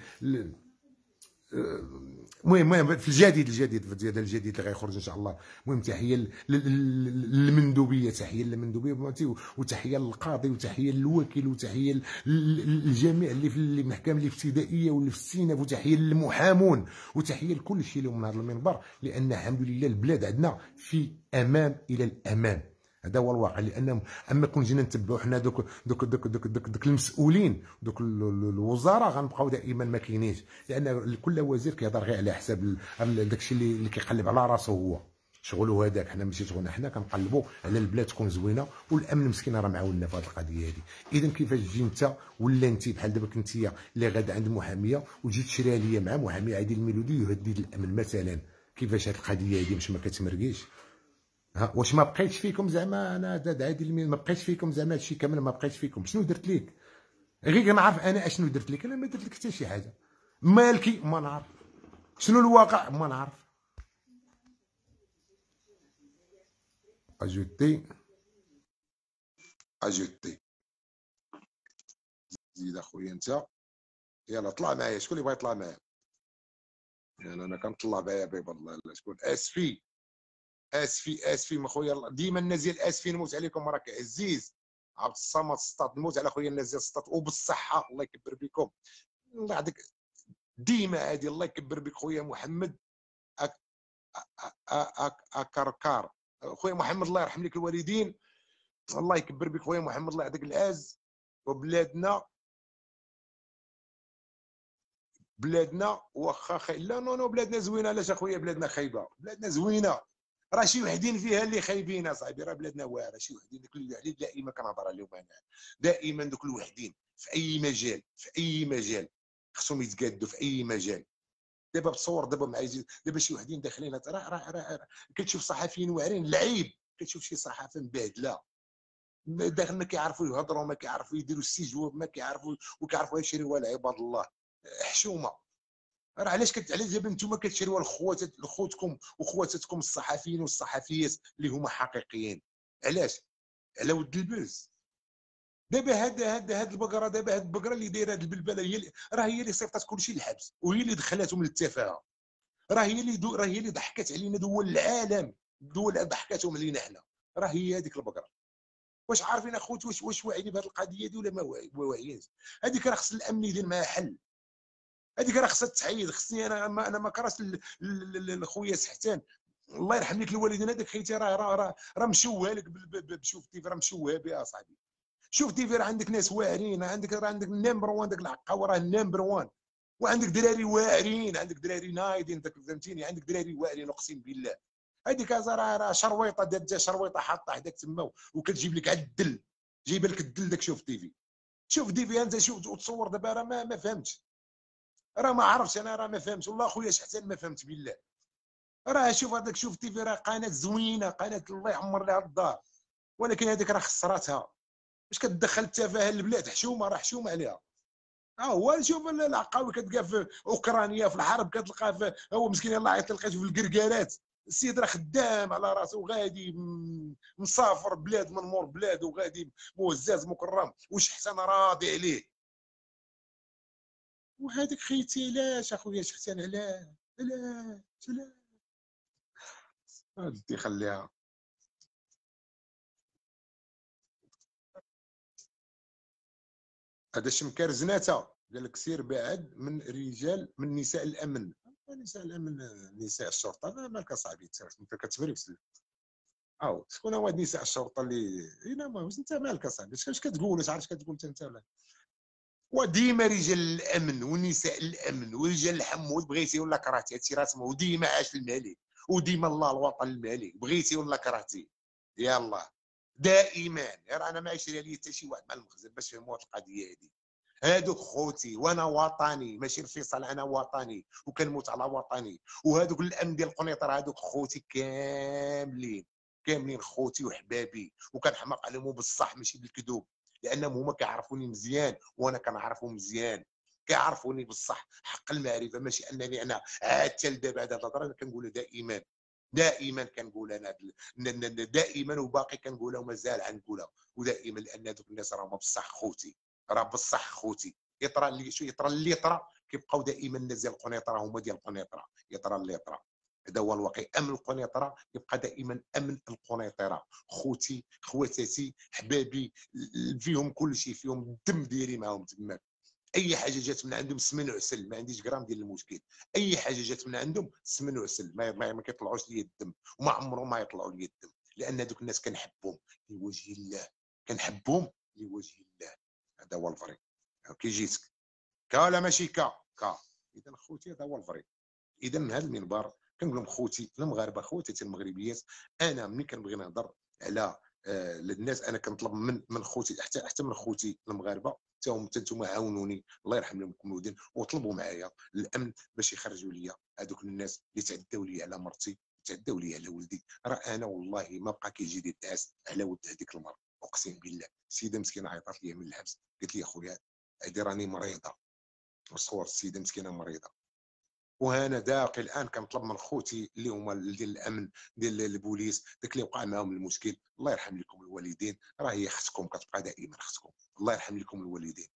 المهم المهم في الجديد الجديد في الجديد الجديد اللي غيخرج ان شاء الله المهم تحيه للمندوبيه تحيه للمندوبيه وتحيه للقاضي وتحيه للوكيل وتحيه للجميع اللي في المحكمه الابتدائيه واللي في السيناف وتحيه للمحامون وتحيه لكل شيء اللي من هذا المنبر لان الحمد لله البلاد عندنا في امام الى الامام هذا هو الواقع لان اما كون جينا نتبعوا حنا دوك دوك دوك دوك دوك, دوك المسؤولين دوك الوزراء غنبقاو دائما ما كاينينش لان كل وزير كيهضر غير على حساب داك الشيء اللي كيقلب على راسه هو شغلو هذاك حنا ماشي شغلنا حنا كنقلبوا على البلاد تكون زوينه والامن مسكين راه معاوننا في هذه القضيه هذه اذا كيفاش تجي انت ولا انت بحال دابا كنتي اللي غادا عند محاميه وتجي تشريها ليا مع محامي عادل الميلودي يهدد الامن مثلا كيفاش هذه القضيه هذه باش ما كتمرقيش ها واش ما بقيتش فيكم زعما انا دعيت المين ما بقيتش فيكم زعما هادشي كامل ما بقيتش فيكم شنو درت ليك غير كنعرف عارف انا اشنو درت لك انا ما درت لك حتى شي حاجه مالكي ما نعرف شنو الواقع ما نعرف اجوتي اجوتي زيد اخويا انت يلا طلع معايا شكون اللي بغا يطلع معايا يعني انا كنطلع بعيا بيب الله شكون اسفي اسفي اسفي من خويا ديما الناس اسفي نموت عليكم راك عزيز عبد الصمد سطات نموت على خويا الناس سطات وبالصحه الله يكبر بكم الله يعطيك ديما هذه الله يكبر بك خويا محمد اكركار خويا محمد الله يرحم لك الوالدين الله يكبر بك خويا محمد الله يعطيك العز وبلادنا بلادنا واخا خي لا نو نو بلادنا زوينه علاش اخويا بلادنا خايبه بلادنا زوينه راه شي وحدين فيها اللي خايبين اصاحبي راه بلادنا واعره شي وحدين دوك اللي دائما كنهضر عليهم انا دائما دوك الوحدين في اي مجال في اي مجال خصهم يتقادوا في اي مجال دابا بصور دابا مع دابا شي وحدين داخلين راه راه راه كتشوف صحفيين واعرين لعيب كتشوف شي صحافه مبهدله داخل ما كيعرفوا يهضروا ما كيعرفوا يديروا السجواب ما كيعرفوا وكيعرفوا يشريوها لعباد الله حشومه راه علاش كت... علاش دابا نتوما كتشريوا الخوات لخوتكم وخواتاتكم الصحفيين والصحفيات اللي هما حقيقيين علاش على ود البلز دابا هاد هاد هاد البقره دابا هاد البقره اللي دايره هاد البلبله هي راه هي اللي صيفطات كلشي للحبس وهي اللي دخلاتهم للتفاهه راه هي اللي دو... راه هي اللي ضحكات علينا دول العالم دول ضحكاتهم علينا حنا راه هي هذيك البقره واش عارفين اخوتي واش واش واعيين بهذه القضيه دي ولا ما واعيين هذيك راه خص الامن يدير معها حل هذيك راه خصها تحيد خصني انا ما انا ما كرهتش الخويا سحتان الله يرحم لك الوالدين هذاك خيتي راه راه راه راه مشوه لك بشوف تيفي راه مشوه بها صاحبي شوف تيفي راه عندك ناس واعرين عندك راه عندك النمبر وان داك العقه راه النمبر وان وعندك دراري واعرين عندك دراري داك فهمتيني عندك دراري واعرين اقسم بالله هذيك راه راه شرويطه جا شرويطه حاطه حداك تما وكتجيب لك على الدل جايبه لك الدل داك شوف تيفي شوف ديفي انت شوف وتصور دابا راه ما, ما فهمتش راه ما عرفش انا راه ما فهمتش والله خويا حتى ما فهمت بالله راه شوف هذاك شوف التيفي راه قناه زوينه قناه الله يعمر لها الدار ولكن هذيك راه خسراتها اش كتدخل التفاهه للبلاد حشومه راه حشومه عليها ها هو شوف العقاوي كتلقى في اوكرانيا في الحرب كتلقى في هو مسكين الله عيط لقيته في الكركارات السيد راه خدام على راسو وغادي مسافر بلاد من مور بلاد وغادي مهزاز مكرم وشحسن راضي عليه وهذاك خيتي علاش اخويا شختي علاش علاش علاش ردي خليها هذا الشمكار زناتها قال لك سير بعد من رجال من نساء الامن نساء الامن نساء الشرطه مالك اصاحبي انت كتبري بسلم او شكون هو نساء الشرطه اللي هنا ما انت مالك اصاحبي اش كتقول اش عرفت كتقول انت ولا وديما رجال الامن ونساء الامن ورجال الحمود بغيتي ولا كرهتي هادشي راسمه وديما عاش الملك وديما الله الوطن الملك بغيتي ولا كرهتي يلا دائما غير انا ما عشري لي حتى شي واحد مع المخزن باش فهموا القضيه هذه هادوك خوتي وانا وطني ماشي انفصال انا وطني وكنموت على وطني وهادوك الامن ديال القنيطره هادوك خوتي كاملين كاملين خوتي وحبابي وكنحماق عليهم بصح ماشي بالكذوب لانهم هما كيعرفوني مزيان وانا كنعرفهم مزيان كيعرفوني بصح حق المعرفه ماشي انني انا عادت لدابا هذا الهضره انا كنقولها دائما دائما كنقول انا دائما وباقي كنقولها ومازال غنقولها ودائما لان ذوك الناس راهما بصح خوتي راه بصح خوتي يطرى اللي شو يطرى اللي يطرى كيبقاو دائما الناس ديال القنيطره هما ديال القنيطره يطرى اللي يطرى هذا هو الواقع امن القنيطره يبقى دائما امن القنيطره خوتي خواتاتي حبابي فيهم كل شيء فيهم الدم ديالي معاهم تماك اي حاجه جات من عندهم سمن وعسل ما عنديش غرام ديال المشكل اي حاجه جات من عندهم سمن وعسل ما, ما كيطلعوش ليا الدم وما عمرهم ما يطلعوا ليا الدم لان هذوك الناس كنحبهم لوجه الله كنحبهم لوجه الله هذا هو الفري كي جيتك كا ولا ماشي كا كا اذا خوتي هذا هو الفري اذا هذا المنبر كنقول لهم خوتي المغاربه خوتي المغربيات انا ملي كنبغي نهضر على آه، للناس انا كنطلب من من خوتي حتى حتى من خوتي المغاربه حتى هم انتم عاونوني الله يرحم لهم الوالدين وطلبوا معايا الامن باش يخرجوا لي هذوك الناس اللي تعداو لي على مرتي تعداو لي على ولدي راه انا والله ما بقى كيجي لي التعاس على ولد هذيك المره اقسم بالله السيده مسكينه عيطات لي من الحبس قالت لي خويا هذه راني مريضه وصور السيده مسكينه مريضه وهنا داقي الان كنطلب من خوتي اللي هما ديال الامن ديال البوليس داك اللي وقع معاهم المشكل الله يرحم لكم الوالدين راه هي خصكم كتبقى دائما خصكم الله يرحم لكم الوالدين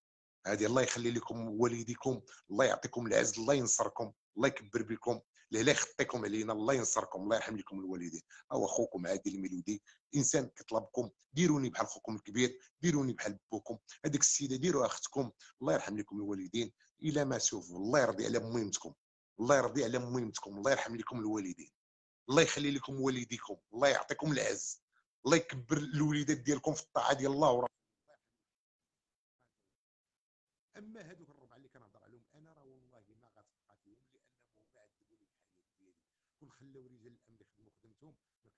هذه الله يخلي لكم والديكم الله يعطيكم العز الله ينصركم الله يكبر بكم لا يخطيكم علينا الله ينصركم الله يرحم لكم الوالدين هو خوكم عادل الميلودي انسان كيطلبكم ديروني بحال خوكم الكبير ديروني بحال بوكم هذيك السيده ديروها اختكم الله يرحم لكم الوالدين الى ما سوف الله يرضي على مهمتكم الله يرضي على ميمتكم الله يرحم لكم الوالدين الله يخلي لكم والديكم الله يعطيكم العز الله يكبر الوليدات ديالكم في الطاعه ديال الله ورحمه اما هذوك الربعه اللي كنهضر عليهم انا راه والله ما غتبقى فيهم لانهم ما عذبوني الحياه ديالي كون خلاو رجال الامن يخدموا خدمتهم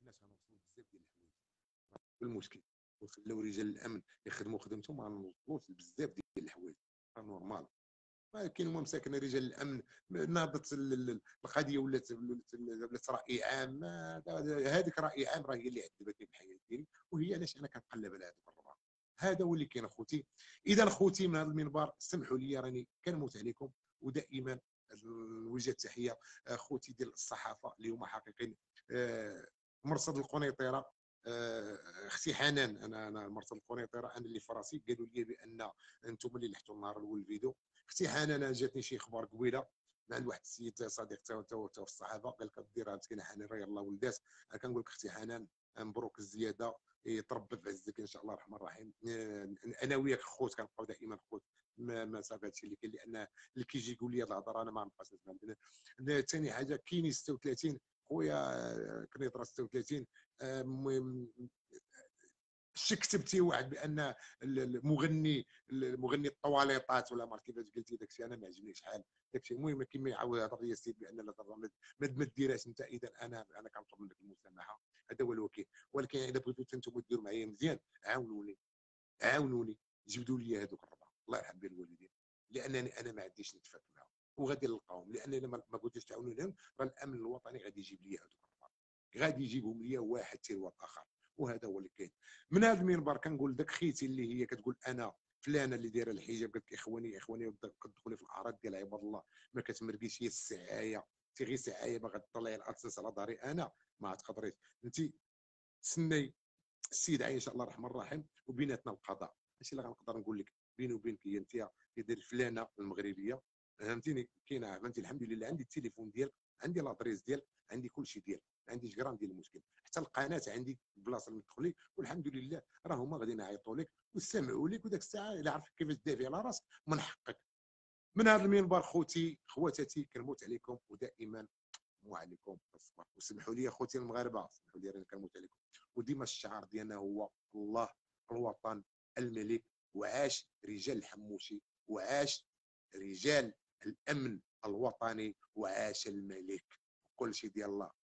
ما كناش غنوصلوا بزاف ديال الحوايج المشكل كون خلاو رجال الامن يخدموا خدمتهم غنوصلوا غنوصلوش ديال الحوايج نورمال كاين هما مساكن رجال الامن نهضت القضيه ولات ولات راي عام هذيك راي عام راه هي اللي عذبتني في الحياه ديالي وهي علاش انا كنقلب على هذوك الرباط هذا هو اللي كاين اخوتي اذا اخوتي من هذا المنبر سمحوا لي راني كنموت عليكم ودائما نوجه التحيه اخوتي ديال الصحافه اللي هما حقيقيين آه، مرصد القنيطره آه، اختي حنان انا انا مرت القنيطره انا اللي في راسي قالوا لي بان انتم اللي لحتوا النهار الاول الفيديو اختي حنان انا جاتني شي اخبار قبيله مع عند واحد السيد صديق تاو تاو تاو الصحابه قال لك ديرها مسكينه حنان راه يلاه ولدات انا كنقول لك اختي حنان مبروك الزياده يتربى عزك ان شاء الله الرحمن الرحيم آه، انا وياك خوت كنبقاو دائما خوت ما ما صافي هادشي اللي كاين لان اللي كيجي يقول لي الهضره انا ما نبقاش نسمع ثاني حاجه كيني 36 خويا كنيطره آه، 36 شي كتبتي واحد بان المغني المغني الطواليطات ولا ما كيفاش قلتي داكشي انا ما عجبنيش شحال داكشي المهم كيما يعاود يهضر لي السيد بان لا ما ما ديرهاش انت اذا انا انا كنطلب منك المسامحه هذا هو الوكيل ولكن اذا بغيتو انتم ديروا معايا مزيان عاونوني عاونوني جبدوا لي هذوك الربع الله يرحم بين الوالدين لانني انا ما عنديش نتفاهم معاهم وغادي نلقاهم لان ما بغيتوش تعاونوني الامن الوطني غادي يجيب لي هذوك غادي يجيبهم ليا واحد تلو الاخر وهذا هو اللي كاين من هذا المنبر كنقول داك خيتي اللي هي كتقول انا فلانه اللي دايره الحجاب قالت اخواني اخواني كتدخلي في الاعراض ديال عباد الله ما كتمرقيش هي السعايه انت غير سعايه باغا تطلعي الاساس على ظهري انا ما تقدريش انت تسني السيد ان شاء الله الرحمن الرحيم وبيناتنا القضاء ماشي اللي غنقدر نقول لك بيني وبينك هي انت كيدير فلانه المغربيه فهمتيني كاينه فهمتي الحمد لله عندي التليفون ديالك عندي لادريس ديالك عندي كل شيء ديالك عندي عنديش غرام ديال المشكل حتى القناه عندي البلاصه اللي تدخل والحمد لله راه هما غادي يعيطوا لك ويستمعوا لك وداك الساعه الا عرفت كيفاش تدافع على راسك من حقك من هذا المنبر خوتي خواتاتي كنموت عليكم ودائما وعليكم الصبر وسمحوا لي خوتي المغاربه سمحوا لي راني كنموت عليكم وديما الشعار ديالنا هو الله الوطن الملك وعاش رجال الحموشي وعاش رجال الامن الوطني وعاش الملك كل شيء ديال الله